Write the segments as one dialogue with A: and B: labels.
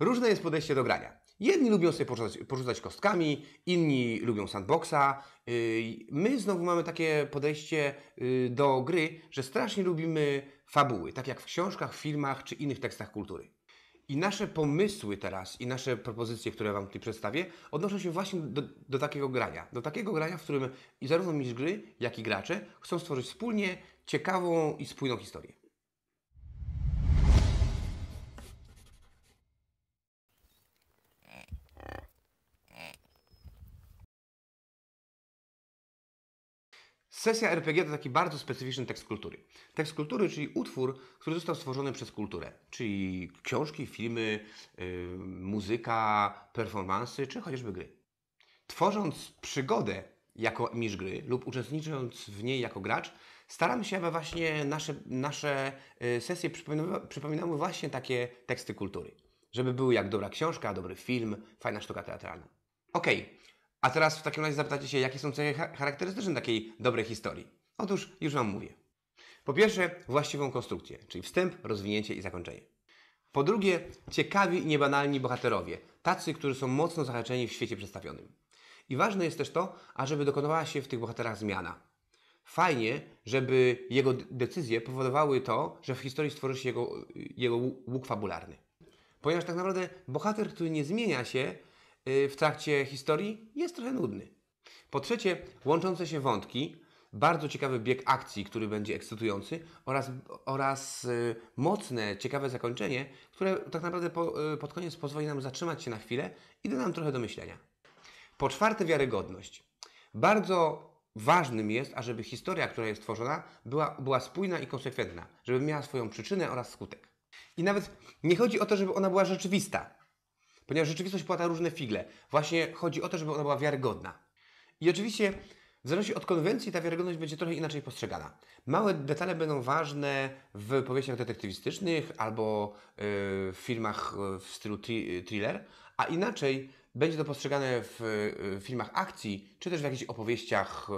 A: Różne jest podejście do grania. Jedni lubią sobie porzucać, porzucać kostkami, inni lubią sandboxa. Y, my znowu mamy takie podejście y, do gry, że strasznie lubimy fabuły, tak jak w książkach, filmach czy innych tekstach kultury. I nasze pomysły teraz i nasze propozycje, które Wam tutaj przedstawię, odnoszą się właśnie do, do, takiego grania. Do takiego grania, w którym i zarówno mistrz gry, jak i gracze chcą stworzyć wspólnie ciekawą i spójną historię. Sesja RPG to taki bardzo specyficzny tekst kultury. Tekst kultury, czyli utwór, który został stworzony przez kulturę, czyli książki, filmy, yy, muzyka, performansy, czy chociażby gry. Tworząc przygodę jako misz gry lub uczestnicząc w niej jako gracz, staram się, aby właśnie nasze, nasze y, sesje przypominały, przypominały właśnie takie teksty kultury. Żeby były jak dobra książka, dobry film, fajna sztuka teatralna. Okej, okay. A teraz w takim razie zapytacie się, jakie są cechy charakterystyczne takiej dobrej historii. Otóż już Wam mówię. Po pierwsze, właściwą konstrukcję, czyli wstęp, rozwinięcie i zakończenie. Po drugie, ciekawi i niebanalni bohaterowie, tacy, którzy są mocno zahaczeni w świecie przedstawionym. I ważne jest też to, ażeby dokonywała się w tych bohaterach zmiana. Fajnie, żeby jego decyzje powodowały to, że w historii stworzy się jego, jego łuk fabularny. Ponieważ tak naprawdę bohater, który nie zmienia się, Y, w trakcie historii jest trochę nudny. Po trzecie, łączące się wątki, bardzo ciekawy bieg akcji, który będzie ekscytujący oraz, oraz y, mocne, ciekawe zakończenie, które tak naprawdę po, y, pod koniec pozwoli nam zatrzymać się na chwilę i da nam trochę do myślenia. Po czwarte, wiarygodność. Bardzo ważnym jest, ażeby historia, która jest tworzona, była, była spójna i konsekwentna, żeby miała swoją przyczynę oraz skutek. I nawet nie chodzi o to, żeby ona była rzeczywista, ponieważ rzeczywistość płata różne figle. Właśnie chodzi o to, żeby ona była wiarygodna. I oczywiście w zależności od konwencji ta wiarygodność będzie trochę inaczej postrzegana. Małe detale będą ważne w powieściach detektywistycznych albo e, w filmach e, w stylu e, thriller, a inaczej będzie to postrzegane w, filmach akcji czy też w jakichś opowieściach,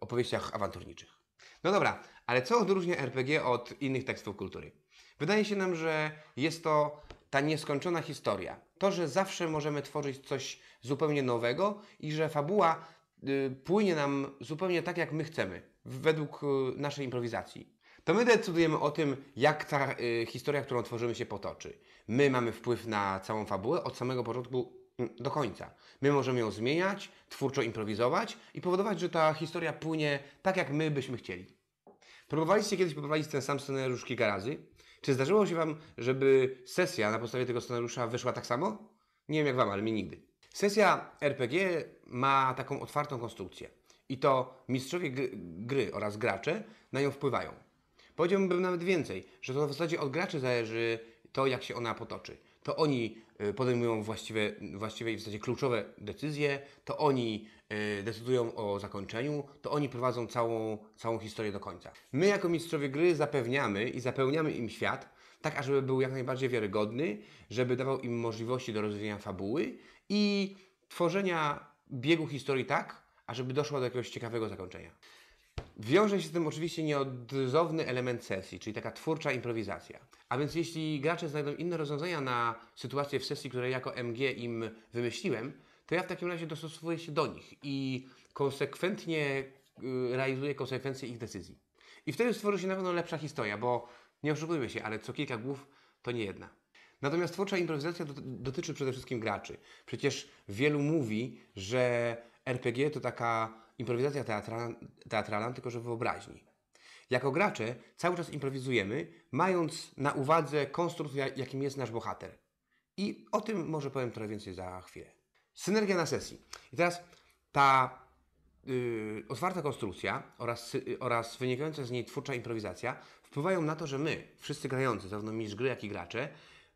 A: opowieściach awanturniczych. No dobra, ale co odróżnia RPG od innych tekstów kultury? Wydaje się nam, że jest to ta nieskończona historia. To, że zawsze możemy tworzyć coś zupełnie nowego i że fabuła y, płynie nam zupełnie tak, jak my chcemy, według y, naszej improwizacji. To my decydujemy o tym, jak ta y, historia, którą tworzymy, się potoczy. My mamy wpływ na całą fabułę od samego początku mm, do końca. My możemy ją zmieniać, twórczo improwizować i powodować, że ta historia płynie tak, jak my byśmy chcieli. Próbowaliście kiedyś poprawić ten sam scenariusz kilka razy? Czy zdarzyło się Wam, żeby sesja na podstawie tego scenariusza wyszła tak samo? Nie wiem jak Wam, ale mi nigdy. Sesja RPG ma taką otwartą konstrukcję. I to mistrzowie gry oraz gracze na nią wpływają. Powiedziałbym nawet więcej, że to w zasadzie od graczy zależy to, jak się ona potoczy to oni e, podejmują właściwe, właściwe i w zasadzie kluczowe decyzje, to oni e, decydują o zakończeniu, to oni prowadzą całą, całą historię do końca. My jako mistrzowie gry zapewniamy i zapełniamy im świat, tak ażeby był jak najbardziej wiarygodny, żeby dawał im możliwości do rozwijania fabuły i tworzenia biegu historii tak, ażeby doszło do jakiegoś ciekawego zakończenia. Wiąże się z tym oczywiście nieodzowny element sesji, czyli taka twórcza improwizacja. A więc jeśli gracze znajdą inne rozwiązania na sytuacje w sesji, które jako MG im wymyśliłem, to ja w takim razie dostosowuję się do nich i konsekwentnie y, realizuję konsekwencje ich decyzji. I wtedy stworzy się na pewno lepsza historia, bo nie oszukujmy się, ale co kilka głów to nie jedna. Natomiast twórcza improwizacja dotyczy przede wszystkim graczy. Przecież wielu mówi, że RPG to taka improwizacja teatralna, tylko że wyobraźni. Jako gracze cały czas improwizujemy, mając na uwadze konstrukt, jakim jest nasz bohater. I o tym może powiem trochę więcej za chwilę. Synergia na sesji. I teraz ta yy, otwarta konstrukcja oraz, yy, oraz wynikająca z niej twórcza improwizacja wpływają na to, że my, wszyscy grający, zarówno mistrz gry, jak i gracze,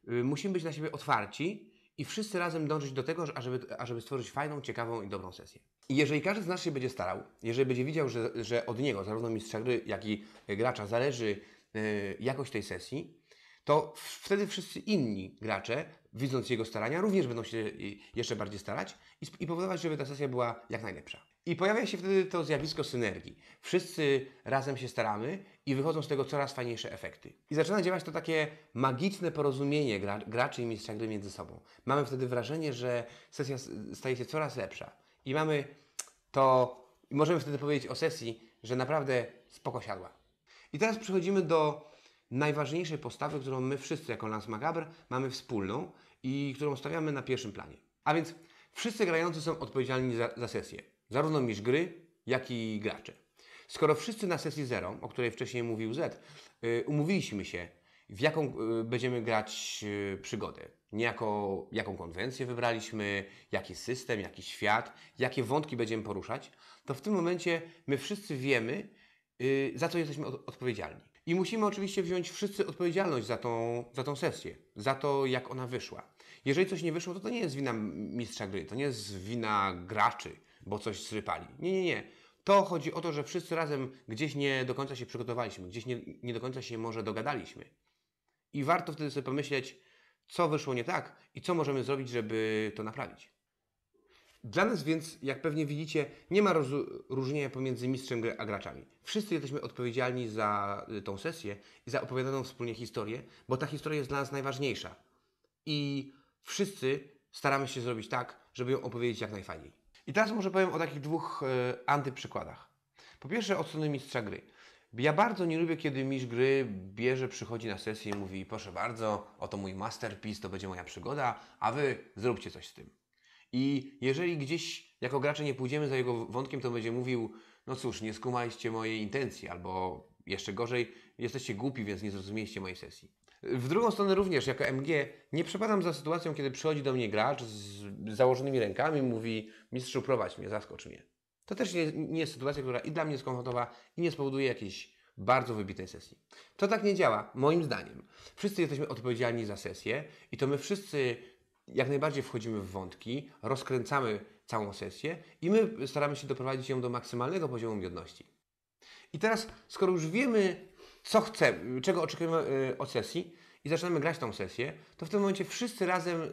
A: yy, musimy być na siebie otwarci i wszyscy razem dążyć do tego, ażeby, ażeby stworzyć fajną, ciekawą i dobrą sesję. I jeżeli każdy z nas się będzie starał, jeżeli będzie widział, że, że od niego, zarówno mistrza gry, jak i e, gracza, zależy e, jakość tej sesji, to wtedy wszyscy inni gracze, widząc jego starania, również będą się e, jeszcze bardziej starać i, i powodować, żeby ta sesja była jak najlepsza. I pojawia się wtedy to zjawisko synergii. Wszyscy razem się staramy i wychodzą z tego coraz fajniejsze efekty. I zaczyna działać to takie magiczne porozumienie graczy i mistrza gry między sobą. Mamy wtedy wrażenie, że sesja staje się coraz lepsza. I mamy to, i możemy wtedy powiedzieć o sesji, że naprawdę spoko siadła. I teraz przechodzimy do najważniejszej postawy, którą my wszyscy jako Lance Macabre mamy wspólną i którą stawiamy na pierwszym planie. A więc wszyscy grający są odpowiedzialni za, za sesję. Zarówno mistrz gry, jak i gracze. Skoro wszyscy na sesji 0, o której wcześniej mówił Z, yy, umówiliśmy się, w jaką y, będziemy grać y, przygodę. Nie jako, jaką konwencję wybraliśmy, jaki system, jaki świat, jakie wątki będziemy poruszać, to w tym momencie my wszyscy wiemy, y, za co jesteśmy odpowiedzialni. I musimy oczywiście wziąć wszyscy odpowiedzialność za tą, za tą sesję, za to, jak ona wyszła. Jeżeli coś nie wyszło, to to nie jest wina mistrza gry, to nie jest wina graczy, bo coś zrypali. Nie, nie, nie. To chodzi o to, że wszyscy razem gdzieś nie do końca się przygotowaliśmy, gdzieś nie, nie do końca się może dogadaliśmy. I warto wtedy sobie pomyśleć, co wyszło nie tak i co możemy zrobić, żeby to naprawić. Dla nas więc, jak pewnie widzicie, nie ma różnicy pomiędzy mistrzem gry a graczami. Wszyscy jesteśmy odpowiedzialni za y, tą sesję i za opowiadaną wspólnie historię, bo ta historia jest dla nas najważniejsza. I wszyscy staramy się zrobić tak, żeby ją opowiedzieć jak najfajniej. I teraz może powiem o takich dwóch y, antyprzykładach. Po pierwsze od strony mistrza gry. Ja bardzo nie lubię, kiedy mistrz gry bierze, przychodzi na sesję i mówi proszę bardzo, oto mój masterpiece, to będzie moja przygoda, a wy zróbcie coś z tym. I jeżeli gdzieś jako gracze nie pójdziemy za jego wątkiem, to będzie mówił no cóż, nie skumaliście mojej intencji, albo jeszcze gorzej, jesteście głupi, więc nie zrozumieliście mojej sesji. W drugą stronę również, jako MG, nie przepadam za sytuacją, kiedy przychodzi do mnie gracz z założonymi rękami, mówi mistrzu prowadź mnie, zaskocz mnie. To też nie, nie jest sytuacja, która i dla mnie jest komfortowa i nie spowoduje jakiejś bardzo wybitej sesji. To tak nie działa, moim zdaniem. Wszyscy jesteśmy odpowiedzialni za sesję i to my wszyscy jak najbardziej wchodzimy w wątki, rozkręcamy całą sesję i my staramy się doprowadzić ją do maksymalnego poziomu miodności. I teraz, skoro już wiemy, co chcemy, czego oczekujemy e, od sesji i zaczynamy grać tą sesję, to w tym momencie wszyscy razem e,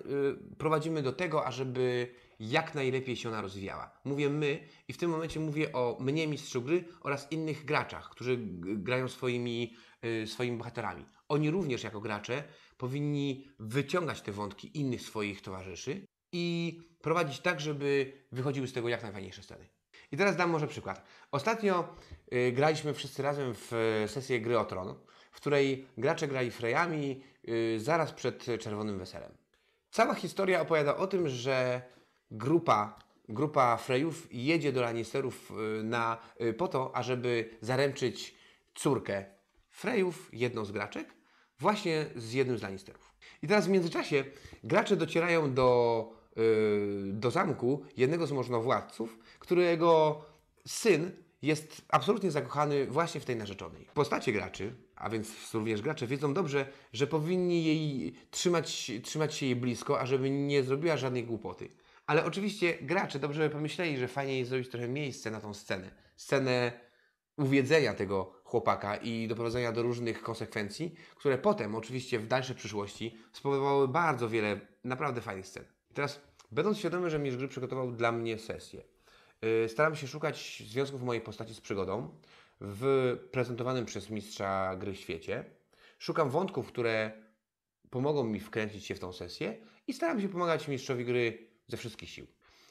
A: prowadzimy do tego, ażeby jak najlepiej się ona rozwijała. Mówię my i w tym momencie mówię o mnie, mistrzu gry oraz innych graczach, którzy grają swoimi, y, swoimi bohaterami. Oni również jako gracze powinni wyciągać te wątki innych swoich towarzyszy i prowadzić tak, żeby wychodziły z tego jak najfajniejsze sceny. I teraz dam może przykład. Ostatnio y, graliśmy wszyscy razem w e, sesję gry o tron, w której gracze grali Frejami y, zaraz przed Czerwonym Weselem. Cała historia opowiada o tym, że grupa, grupa Frejów jedzie do Lannisterów y, na, y, po to, ażeby zaręczyć córkę Frejów, jedną z graczek, właśnie z jednym z Lannisterów. I teraz w międzyczasie gracze docierają do, y, do zamku jednego z możnowładców, którego syn jest absolutnie zakochany właśnie w tej narzeczonej. Postacie graczy, a więc również gracze, wiedzą dobrze, że powinni jej trzymać, trzymać się jej blisko, ażeby nie zrobiła żadnej głupoty. Ale oczywiście gracze dobrze by pomyśleli, że fajnie jest zrobić trochę miejsce na tą scenę. Scenę uwiedzenia tego chłopaka i doprowadzenia do różnych konsekwencji, które potem oczywiście w dalszej przyszłości spowodowały bardzo wiele naprawdę fajnych scen. Teraz, będąc świadomy, że Mistrz Gry przygotował dla mnie sesję, yy, staram się szukać związków mojej postaci z przygodą w prezentowanym przez Mistrza Gry świecie. Szukam wątków, które pomogą mi wkręcić się w tą sesję i staram się pomagać Mistrzowi Gry ze wszystkich sił.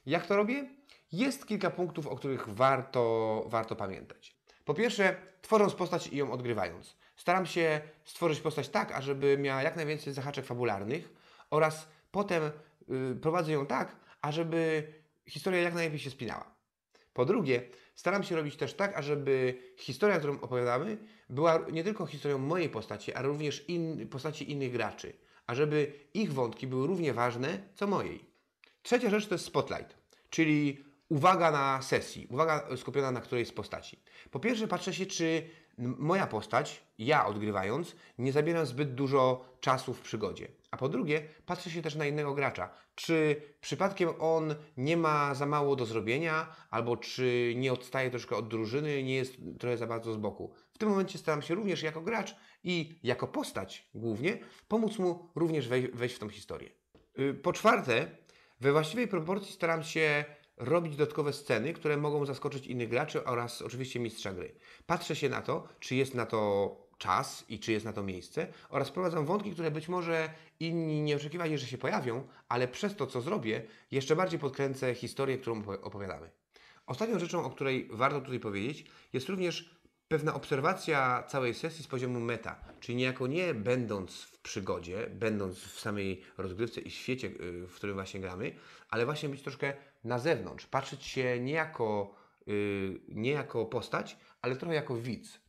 A: Jak to robię? Jest kilka punktów, o których warto, warto pamiętać. Po pierwsze, tworząc postać i ją odgrywając. Staram się stworzyć postać tak, ażeby miała jak najwięcej zahaczek fabularnych oraz potem y, prowadzę ją tak, ażeby historia jak najlepiej się spinała. Po drugie, staram się robić też tak, ażeby historia, którą opowiadamy, była nie tylko historią mojej postaci, ale również in, postaci innych graczy, ażeby ich wątki były równie ważne co mojej. Trzecia rzecz to jest spotlight, czyli uwaga na sesji, uwaga skupiona na którejś z postaci. Po pierwsze patrzę się, czy moja postać, ja odgrywając, nie zabieram zbyt dużo czasu w przygodzie. A po drugie, patrzę się też na innego gracza. Czy przypadkiem on nie ma za mało do zrobienia, albo czy nie odstaje troszkę od drużyny, nie jest trochę za bardzo z boku. W tym momencie staram się również jako gracz i jako postać głównie pomóc mu również wejść, wejść w tą historię. Y, po czwarte, we właściwej proporcji staram się robić dodatkowe sceny, które mogą zaskoczyć innych graczy oraz oczywiście mistrza gry. Patrzę się na to, czy jest na to czas i czy jest na to miejsce oraz prowadzą wątki, które być może inni nie oczekiwali, że się pojawią, ale przez to, co zrobię, jeszcze bardziej podkręcę historię, którą opowiadamy. Ostatnią rzeczą, o której warto tutaj powiedzieć, jest również pewna obserwacja całej sesji z poziomu meta, czyli niejako nie będąc w przygodzie, będąc w samej rozgrywce i świecie, y, w którym właśnie gramy, ale właśnie być troszkę na zewnątrz, patrzeć się nie jako, y, nie jako postać, ale trochę jako widz.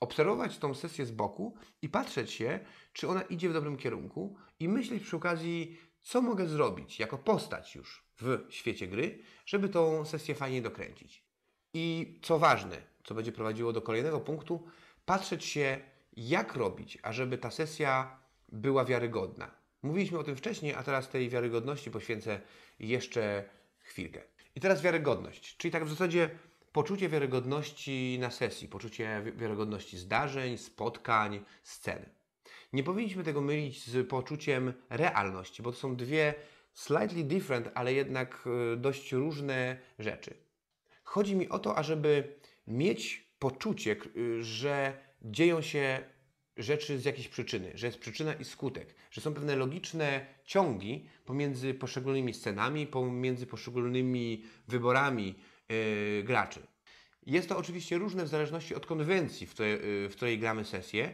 A: Obserwować tą sesję z boku i patrzeć się, czy ona idzie w dobrym kierunku i myśleć przy okazji, co mogę zrobić jako postać już w świecie gry, żeby tą sesję fajnie dokręcić. I co ważne, co będzie prowadziło do kolejnego punktu, patrzeć się, jak robić, ażeby ta sesja była wiarygodna. Mówiliśmy o tym wcześniej, a teraz tej wiarygodności poświęcę jeszcze chwilkę. I teraz wiarygodność, czyli tak w zasadzie poczucie wiarygodności na sesji, poczucie wiarygodności zdarzeń, spotkań, scen. Nie powinniśmy tego mylić z poczuciem realności, bo to są dwie slightly different, ale jednak y, dość różne rzeczy. Chodzi mi o to, ażeby mieć poczucie, y, że dzieją się rzeczy z jakiejś przyczyny, że jest przyczyna i skutek, że są pewne logiczne ciągi pomiędzy poszczególnymi scenami, pomiędzy poszczególnymi wyborami yy, graczy. Jest to oczywiście różne w zależności od konwencji, w której, y, w której gramy sesję,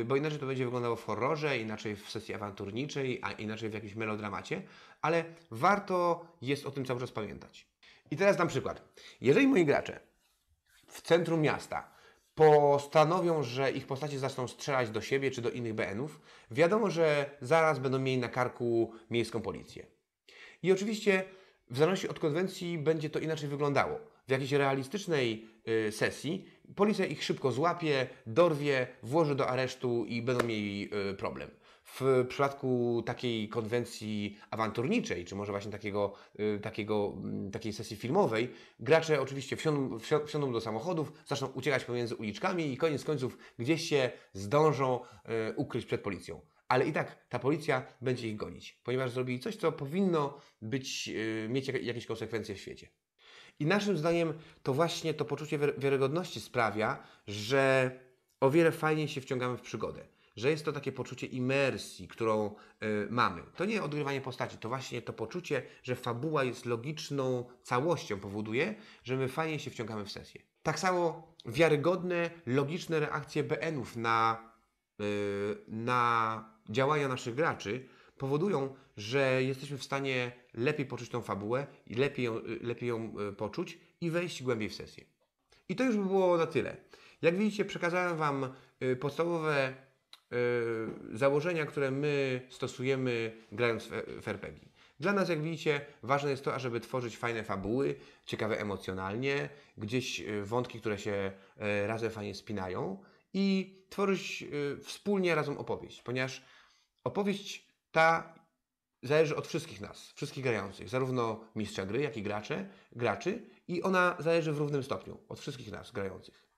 A: y, bo inaczej to będzie wyglądało w horrorze, inaczej w sesji awanturniczej, a inaczej w jakimś melodramacie, ale warto jest o tym cały czas pamiętać. I teraz dam przykład. Jeżeli moi gracze w centrum miasta postanowią, że ich postacie zaczną strzelać do siebie czy do innych BN-ów, wiadomo, że zaraz będą mieli na karku miejską policję. I oczywiście w zależności od konwencji będzie to inaczej wyglądało. W jakiejś realistycznej y, sesji policja ich szybko złapie, dorwie, włoży do aresztu i będą mieli y, problem w przypadku takiej konwencji awanturniczej, czy może właśnie takiego, y, takiego, mm, takiej sesji filmowej, gracze oczywiście wsiądą, wsiądą do samochodów, zaczną uciekać pomiędzy uliczkami i koniec końców gdzieś się zdążą y, ukryć przed policją. Ale i tak ta policja będzie ich gonić, ponieważ zrobili coś, co powinno być, y, mieć jakieś konsekwencje w świecie. I naszym zdaniem to właśnie to poczucie wiarygodności sprawia, że o wiele fajniej się wciągamy w przygodę że jest to takie poczucie imersji, którą y, mamy. To nie odgrywanie postaci, to właśnie to poczucie, że fabuła jest logiczną całością powoduje, że my fajnie się wciągamy w sesję. Tak samo wiarygodne, logiczne reakcje BN-ów na, y, na działania naszych graczy powodują, że jesteśmy w stanie lepiej poczuć tą fabułę i lepiej ją, e, lepiej ją poczuć i wejść głębiej w sesję. I to już by było na tyle. Jak widzicie, przekazałem Wam podstawowe E, założenia, które my stosujemy grając w RPG. Dla nas, jak widzicie, ważne jest to, ażeby tworzyć fajne fabuły, ciekawe emocjonalnie, gdzieś e, wątki, które się e, razem fajnie spinają i tworzyć wspólnie razem opowieść, ponieważ opowieść ta zależy od wszystkich nas, wszystkich grających, zarówno mistrza gry, jak i gracze, graczy i ona zależy w równym stopniu od wszystkich nas grających.